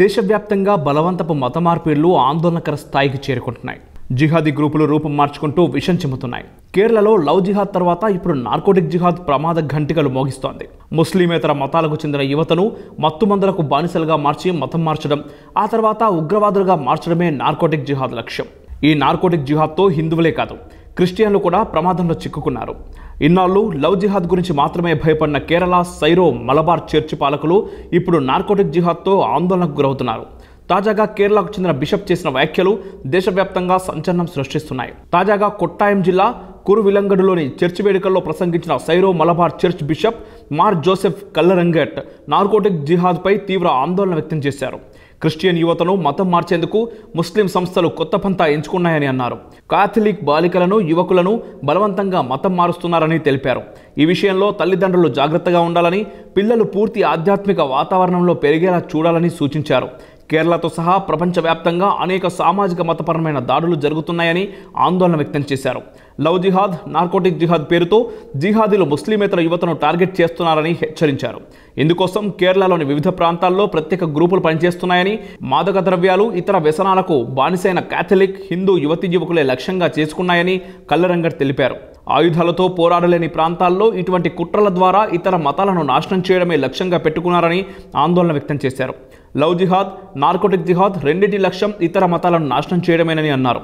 దేశవ్యాప్తంగా బలవంతపు మత మార్పిళ్లు ఆందోళనకర స్థాయికి చేరుకుంటున్నాయి జిహాదీ గ్రూపులు రూపం మార్చుకుంటూ విషం చిమ్ముతున్నాయి కేరళలో లవ్ జిహాద్ తర్వాత ఇప్పుడు నార్కోటిక్ జిహాద్ ప్రమాద ఘంటికలు మోగిస్తోంది ముస్లిమేతర మతాలకు చెందిన యువతను మత్తుమందులకు బానిసలుగా మార్చి మతం మార్చడం ఆ తర్వాత ఉగ్రవాదులుగా మార్చడమే నార్కోటిక్ జిహాద్ లక్ష్యం ఈ నార్కోటిక్ జిహాద్తో హిందువులే కాదు క్రిస్టియన్లు కూడా ప్రమాదంలో చిక్కుకున్నారు ఇన్నాళ్ళు లవ్ జిహాద్ గురించి మాత్రమే భయపడిన కేరళ సైరో మలబార్ చర్చ్ పాలకులు ఇప్పుడు నార్కోటిక్ జిహాద్తో ఆందోళనకు గురవుతున్నారు తాజాగా కేరళకు చెందిన బిషప్ చేసిన వ్యాఖ్యలు దేశవ్యాప్తంగా సంచలనం సృష్టిస్తున్నాయి తాజాగా కొట్టాయం జిల్లా కురువిలంగడులోని చర్చి వేడుకల్లో ప్రసంగించిన Syro Malabar church bishop Mar Joseph Kallarangatt narcotic జిహాద్పై తీవ్ర ఆందోళన వ్యక్తం చేశారు క్రిస్టియన్ యువతను మతం మార్చేందుకు ముస్లిం సంస్థలు కొత్త పంతా ఎంచుకున్నాయని అన్నారు కాథలిక్ బాలికలను యువకులను బలవంతంగా మతం మారుస్తున్నారని తెలిపారు ఈ విషయంలో తల్లిదండ్రులు జాగ్రత్తగా ఉండాలని పిల్లలు పూర్తి ఆధ్యాత్మిక వాతావరణంలో పెరిగేలా చూడాలని సూచించారు కేరళతో సహా ప్రపంచవ్యాప్తంగా అనేక సామాజిక మతపరమైన దాడులు జరుగుతున్నాయని ఆందోళన వ్యక్తం చేశారు లవ్ జిహాద్ నార్కోటిక్ జిహాద్ పేరుతో జిహాదీలు ముస్లిమేతర యువతను టార్గెట్ చేస్తున్నారని హెచ్చరించారు ఇందుకోసం కేరళలోని వివిధ ప్రాంతాల్లో ప్రత్యేక గ్రూపులు పనిచేస్తున్నాయని మాదక ద్రవ్యాలు ఇతర వ్యసనాలకు బానిసైన క్యాథలిక్ హిందూ యువతి యువకులే లక్ష్యంగా చేసుకున్నాయని కల్లరంగర్ తెలిపారు ఆయుధాలతో పోరాడలేని ప్రాంతాల్లో ఇటువంటి కుట్రల ద్వారా ఇతర మతాలను నాశనం చేయడమే లక్ష్యంగా పెట్టుకున్నారని ఆందోళన వ్యక్తం చేశారు లవ్ జిహాద్ నార్కోటిక్ జిహాద్ రెండింటి లక్ష్యం ఇతర మతాలను నాశనం చేయడమేనని అన్నారు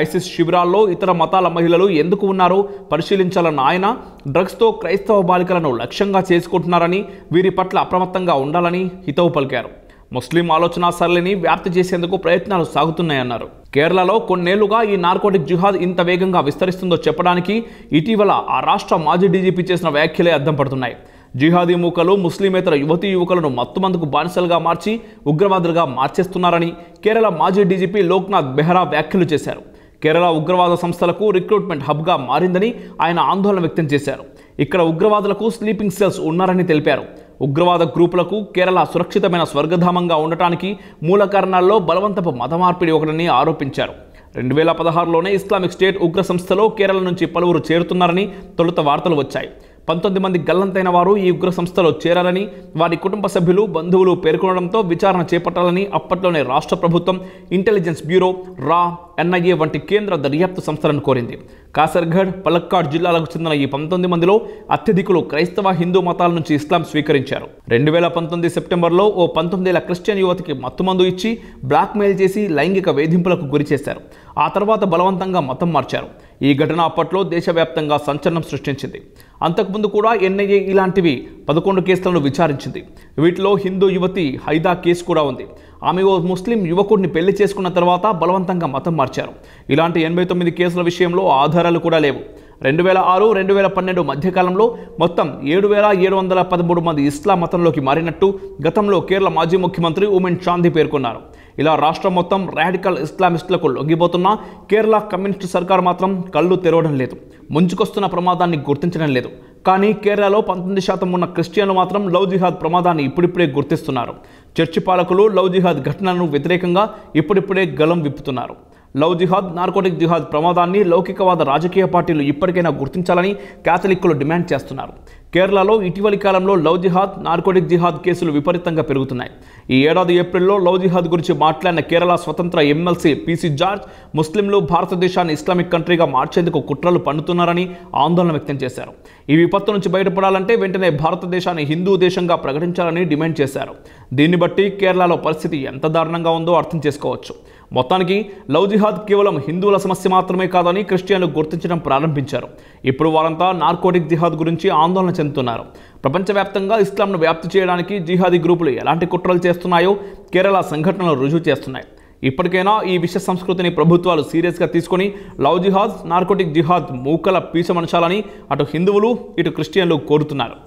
ఐసిస్ శిబిరాల్లో ఇతర మతాల మహిళలు ఎందుకు ఉన్నారో పరిశీలించాలన్న ఆయన డ్రగ్స్తో క్రైస్తవ బాలికలను లక్ష్యంగా చేసుకుంటున్నారని వీరి పట్ల అప్రమత్తంగా ఉండాలని హితవు పలికారు ముస్లిం ఆలోచన సరళిని వ్యాప్తి చేసేందుకు ప్రయత్నాలు సాగుతున్నాయన్నారు కేరళలో కొన్నేళ్లుగా ఈ నార్కోటిక్ జిహాద్ ఇంత వేగంగా విస్తరిస్తుందో చెప్పడానికి ఇటీవల ఆ రాష్ట్ర మాజీ డీజీపీ చేసిన వ్యాఖ్యలే అద్దం పడుతున్నాయి జిహాదీ మూకలు ముస్లిమేతర యువతీ యువకులను మత్తుమందుకు బానిసలుగా మార్చి ఉగ్రవాదులుగా మార్చేస్తున్నారని కేరళ మాజీ డీజీపీ లోక్నాథ్ బెహ్రా వ్యాఖ్యలు చేశారు కేరళ ఉగ్రవాద సంస్థలకు రిక్రూట్మెంట్ హబ్గా మారిందని ఆయన ఆందోళన వ్యక్తం చేశారు ఇక్కడ ఉగ్రవాదులకు స్లీపింగ్ సెల్స్ ఉన్నారని తెలిపారు ఉగ్రవాద గ్రూపులకు కేరళ సురక్షితమైన స్వర్గధామంగా ఉండటానికి మూల కారణాల్లో బలవంతపు మతమార్పిడి ఒకటని ఆరోపించారు రెండు వేల పదహారులోనే ఇస్లామిక్ స్టేట్ ఉగ్ర సంస్థలో కేరళ నుంచి పలువురు చేరుతున్నారని తొలుత వార్తలు వచ్చాయి పంతొమ్మిది మంది గల్లంతైన వారు ఈ ఉగ్ర సంస్థలో చేరాలని వారి కుటుంబ సభ్యులు బంధువులు పేర్కొనడంతో విచారణ చేపట్టాలని అప్పట్లోనే రాష్ట్ర ప్రభుత్వం ఇంటెలిజెన్స్ బ్యూరో రా ఎన్ఐఏ వంటి కేంద్ర దర్యాప్తు సంస్థలను కోరింది కాసర్గఢ్ పలక్కాడ్ జిల్లాలకు చెందిన ఈ పంతొమ్మిది మందిలో అత్యధికులు క్రైస్తవ హిందూ మతాల నుంచి ఇస్లాం స్వీకరించారు రెండు వేల పంతొమ్మిది సెప్టెంబర్లో ఓ పంతొమ్మిదేళ్ల క్రిస్టియన్ యువతికి మత్తుమందు ఇచ్చి బ్లాక్మెయిల్ చేసి లైంగిక వేధింపులకు గురిచేశారు ఆ తర్వాత బలవంతంగా మతం మార్చారు ఈ ఘటన అప్పట్లో దేశవ్యాప్తంగా సంచలనం సృష్టించింది అంతకుముందు కూడా ఎన్ఐఏ ఇలాంటివి పదకొండు కేసులను విచారించింది వీటిలో హిందూ యువతి హైదా కేసు కూడా ఉంది ఆమె ఓ ముస్లిం యువకుడిని పెళ్లి చేసుకున్న తర్వాత బలవంతంగా మతం మార్చారు ఇలాంటి ఎనభై తొమ్మిది కేసుల విషయంలో ఆధారాలు కూడా లేవు రెండు వేల ఆరు రెండు వేల పన్నెండు మధ్యకాలంలో మొత్తం ఏడు వేల ఏడు వందల పదమూడు మంది ఇస్లాం మతంలోకి మారినట్టు గతంలో కేరళ మాజీ ముఖ్యమంత్రి ఉమెన్ చాందీ పేర్కొన్నారు ఇలా రాష్ట్రం మొత్తం రాడికల్ ఇస్లామిస్టులకు లొంగిపోతున్న కేరళ కమ్యూనిస్టు సర్కార్ మాత్రం కళ్ళు తెరవడం లేదు ముంచుకొస్తున్న ప్రమాదాన్ని గుర్తించడం లేదు కానీ కేరళలో పంతొమ్మిది శాతం ఉన్న క్రిస్టియన్లు మాత్రం లవ్ జిహాద్ ప్రమాదాన్ని ఇప్పుడిప్పుడే గుర్తిస్తున్నారు చర్చి పాలకులు లవ్ జిహాద్ ఘటనను వ్యతిరేకంగా ఇప్పుడిప్పుడే గలం విప్పుతున్నారు లవ్ జిహాద్ నార్కోటిక్ జిహాద్ ప్రమాదాన్ని లౌకికవాద రాజకీయ పార్టీలు ఇప్పటికైనా గుర్తించాలని క్యాథలిక్కులు డిమాండ్ చేస్తున్నారు కేరళలో ఇటీవలి కాలంలో లవ్ జిహాద్ నార్కోటిక్ జిహాద్ కేసులు విపరీతంగా పెరుగుతున్నాయి ఈ ఏడాది ఏప్రిల్లో లవ్ జిహాద్ గురించి మాట్లాడిన కేరళ స్వతంత్ర ఎమ్మెల్సీ పీసీ జార్జ్ ముస్లింలు భారతదేశాన్ని ఇస్లామిక్ కంట్రీగా మార్చేందుకు కుట్రలు పన్నుతున్నారని ఆందోళన వ్యక్తం చేశారు ఈ విపత్తు నుంచి బయటపడాలంటే వెంటనే భారతదేశాన్ని హిందూ దేశంగా ప్రకటించాలని డిమాండ్ చేశారు దీన్ని బట్టి కేరళలో పరిస్థితి ఎంత దారుణంగా ఉందో అర్థం చేసుకోవచ్చు మొత్తానికి లవ్ జిహాద్ కేవలం హిందువుల సమస్య మాత్రమే కాదని క్రిస్టియన్లు గుర్తించడం ప్రారంభించారు ఇప్పుడు వారంతా నార్కోటిక్ జిహాద్ గురించి ఆందోళన చెందుతున్నారు ప్రపంచవ్యాప్తంగా ఇస్లాంను వ్యాప్తి చేయడానికి జిహాదీ గ్రూపులు ఎలాంటి కుట్రలు చేస్తున్నాయో కేరళ సంఘటనలు రుజువు చేస్తున్నాయి ఇప్పటికైనా ఈ విష సంస్కృతిని ప్రభుత్వాలు సీరియస్గా తీసుకొని లవ్ జిహాద్ నార్కోటిక్ జిహాద్ మూకల పీచమనచాలని అటు హిందువులు ఇటు క్రిస్టియన్లు కోరుతున్నారు